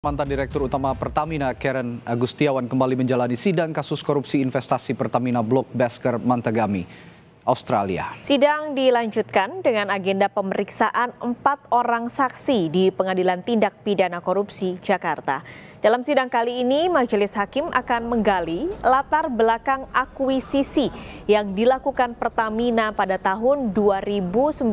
Mantan Direktur Utama Pertamina Karen Agustiawan kembali menjalani sidang kasus korupsi investasi Pertamina Blok Basker Mantagami, Australia. Sidang dilanjutkan dengan agenda pemeriksaan empat orang saksi di Pengadilan Tindak Pidana Korupsi Jakarta. Dalam sidang kali ini, Majelis Hakim akan menggali latar belakang akuisisi yang dilakukan Pertamina pada tahun 2009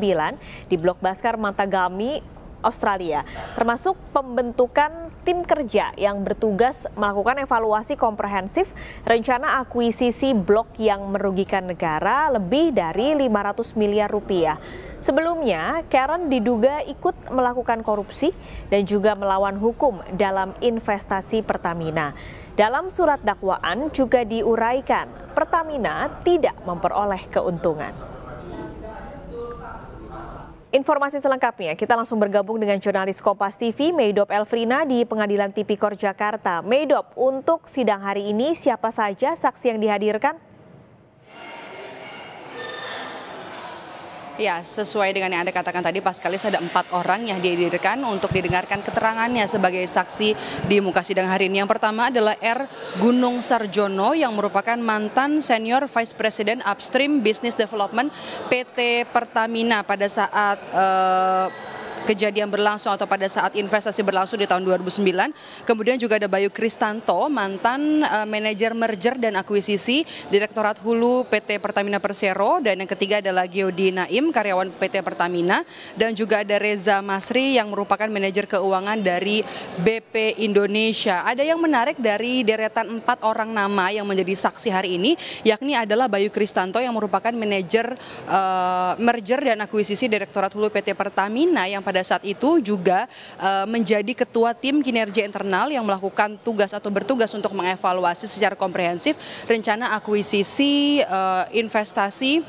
di Blok Baskar Mantagami, Australia, termasuk pembentukan tim kerja yang bertugas melakukan evaluasi komprehensif rencana akuisisi blok yang merugikan negara lebih dari 500 miliar rupiah. Sebelumnya, Karen diduga ikut melakukan korupsi dan juga melawan hukum dalam investasi Pertamina. Dalam surat dakwaan juga diuraikan, Pertamina tidak memperoleh keuntungan. Informasi selengkapnya, kita langsung bergabung dengan jurnalis Kompas TV, Meidop Elfrina di Pengadilan Tipikor Jakarta. Meidop, untuk sidang hari ini siapa saja saksi yang dihadirkan? Ya, sesuai dengan yang Anda katakan tadi, Paskalis ada empat orang yang dihadirkan untuk didengarkan keterangannya sebagai saksi di muka sidang hari ini. Yang pertama adalah R. Gunung Sarjono yang merupakan mantan senior Vice President Upstream Business Development PT Pertamina pada saat uh, kejadian berlangsung atau pada saat investasi berlangsung di tahun 2009. Kemudian juga ada Bayu Kristanto, mantan uh, manajer merger dan akuisisi Direktorat Hulu PT Pertamina Persero dan yang ketiga adalah Geodi Naim, karyawan PT Pertamina dan juga ada Reza Masri yang merupakan manajer keuangan dari BP Indonesia. Ada yang menarik dari deretan empat orang nama yang menjadi saksi hari ini, yakni adalah Bayu Kristanto yang merupakan manajer uh, merger dan akuisisi Direktorat Hulu PT Pertamina yang pada pada saat itu juga eh, menjadi ketua tim kinerja internal yang melakukan tugas atau bertugas untuk mengevaluasi secara komprehensif rencana akuisisi eh, investasi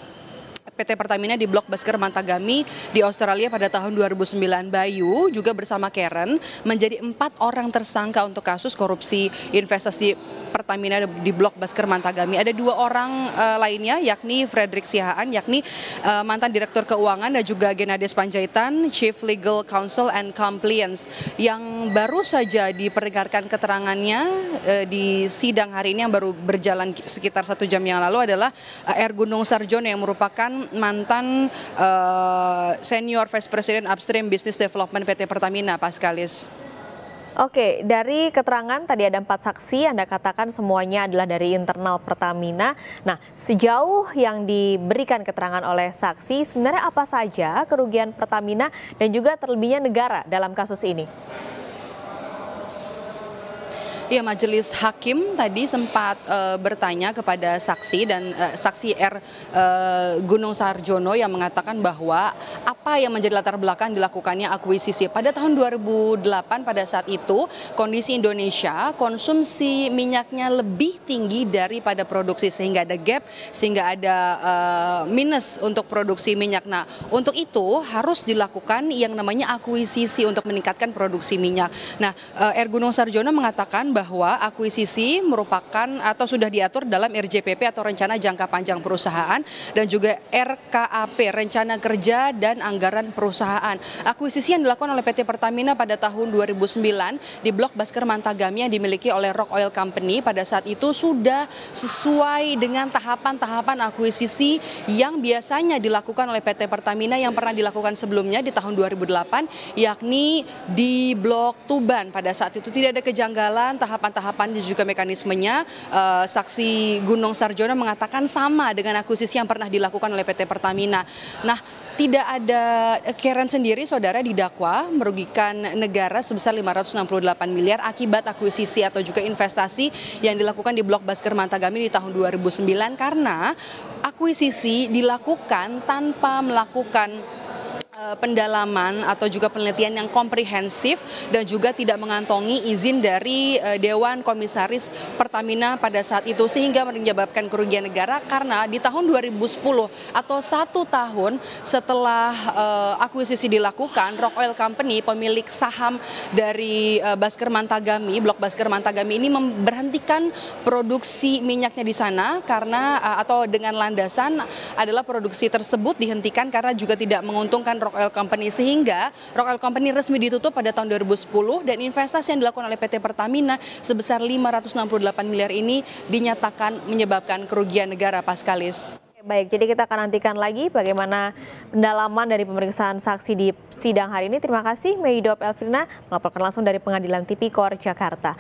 PT Pertamina di Blok Basker Mantagami di Australia pada tahun 2009. Bayu juga bersama Karen menjadi empat orang tersangka untuk kasus korupsi investasi Pertamina di Blok Basker Mantagami. Ada dua orang uh, lainnya yakni Frederick Sihaan yakni uh, mantan Direktur Keuangan dan juga Genades Panjaitan, Chief Legal Counsel and Compliance yang baru saja diperdengarkan keterangannya uh, di sidang hari ini yang baru berjalan sekitar satu jam yang lalu adalah uh, R Gunung Sarjono yang merupakan mantan uh, senior Vice President Upstream Business Development PT Pertamina, Pak Oke, dari keterangan tadi ada empat saksi, Anda katakan semuanya adalah dari internal Pertamina. Nah, sejauh yang diberikan keterangan oleh saksi, sebenarnya apa saja kerugian Pertamina dan juga terlebihnya negara dalam kasus ini? Ya, Majelis Hakim tadi sempat e, bertanya kepada saksi dan e, saksi R e, Gunung Sarjono yang mengatakan bahwa apa yang menjadi latar belakang dilakukannya akuisisi pada tahun 2008 pada saat itu kondisi Indonesia konsumsi minyaknya lebih tinggi daripada produksi sehingga ada gap sehingga ada e, minus untuk produksi minyak. Nah, untuk itu harus dilakukan yang namanya akuisisi untuk meningkatkan produksi minyak. Nah, Er R Gunung Sarjono mengatakan bahwa akuisisi merupakan atau sudah diatur dalam RJPP atau rencana jangka panjang perusahaan dan juga RKAP rencana kerja dan anggaran perusahaan. Akuisisi yang dilakukan oleh PT Pertamina pada tahun 2009 di Blok Basker Mantagami yang dimiliki oleh Rock Oil Company pada saat itu sudah sesuai dengan tahapan-tahapan akuisisi yang biasanya dilakukan oleh PT Pertamina yang pernah dilakukan sebelumnya di tahun 2008 yakni di Blok Tuban pada saat itu tidak ada kejanggalan tahapan tahapan dan juga mekanismenya uh, saksi Gunung Sarjono mengatakan sama dengan akuisisi yang pernah dilakukan oleh PT Pertamina. Nah, tidak ada eh, Karen sendiri saudara didakwa merugikan negara sebesar 568 miliar akibat akuisisi atau juga investasi yang dilakukan di Blok Basker Mantagami di tahun 2009 karena akuisisi dilakukan tanpa melakukan Eh, pendalaman atau juga penelitian yang komprehensif dan juga tidak mengantongi izin dari eh, Dewan Komisaris Pertamina pada saat itu sehingga menyebabkan kerugian negara karena di tahun 2010 atau satu tahun setelah uh, akuisisi dilakukan Rock Oil Company pemilik saham dari uh, Basker Mantagami blok Basker Mantagami ini memberhentikan produksi minyaknya di sana karena uh, atau dengan landasan adalah produksi tersebut dihentikan karena juga tidak menguntungkan Rock Oil Company sehingga Rock Oil Company resmi ditutup pada tahun 2010 dan investasi yang dilakukan oleh PT Pertamina sebesar 568 miliar ini dinyatakan menyebabkan kerugian negara Paskalis. Baik, jadi kita akan nantikan lagi bagaimana pendalaman dari pemeriksaan saksi di sidang hari ini. Terima kasih Meido Elfrina melaporkan langsung dari Pengadilan Tipikor Jakarta.